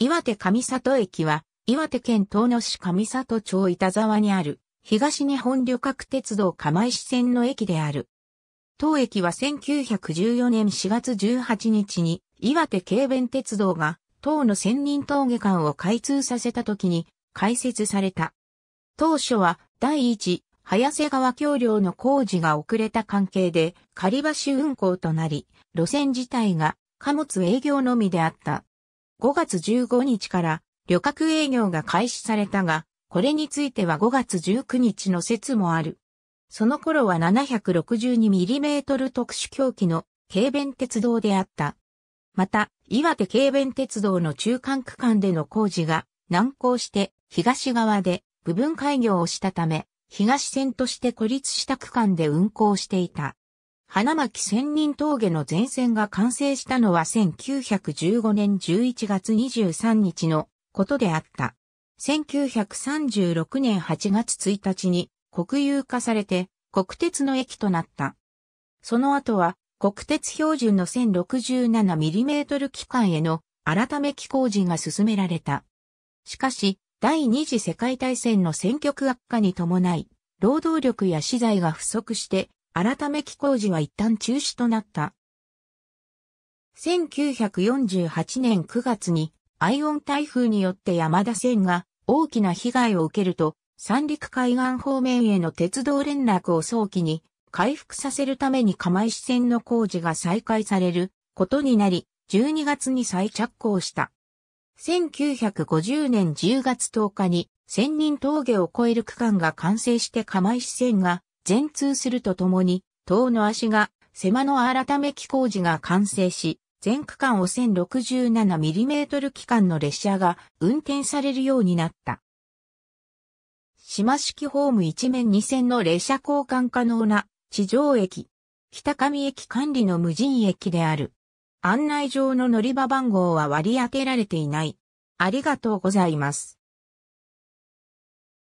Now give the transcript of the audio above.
岩手上里駅は、岩手県東野市上里町板沢にある、東日本旅客鉄道釜石線の駅である。当駅は1914年4月18日に、岩手軽便鉄道が、当の仙人峠間を開通させた時に、開設された。当初は、第一、早瀬川橋梁の工事が遅れた関係で、仮橋運行となり、路線自体が貨物営業のみであった。5月15日から旅客営業が開始されたが、これについては5月19日の説もある。その頃は 762mm 特殊凶器の軽便鉄道であった。また、岩手軽便鉄道の中間区間での工事が難航して東側で部分開業をしたため、東線として孤立した区間で運行していた。花巻千人峠の前線が完成したのは1915年11月23日のことであった。1936年8月1日に国有化されて国鉄の駅となった。その後は国鉄標準の 1067mm 機関への改め機工事が進められた。しかし、第二次世界大戦の戦局悪化に伴い、労働力や資材が不足して改め機工事は一旦中止となった。1948年9月にアイオン台風によって山田線が大きな被害を受けると三陸海岸方面への鉄道連絡を早期に回復させるために釜石線の工事が再開されることになり12月に再着工した。1950年10月10日に千人峠を越える区間が完成して釜石線が全通するとともに、塔の足が、狭の改め機工事が完成し、全区間を 1067mm 機関の列車が運転されるようになった。島式ホーム一面2線の列車交換可能な地上駅、北上駅管理の無人駅である。案内上の乗り場番号は割り当てられていない。ありがとうございます。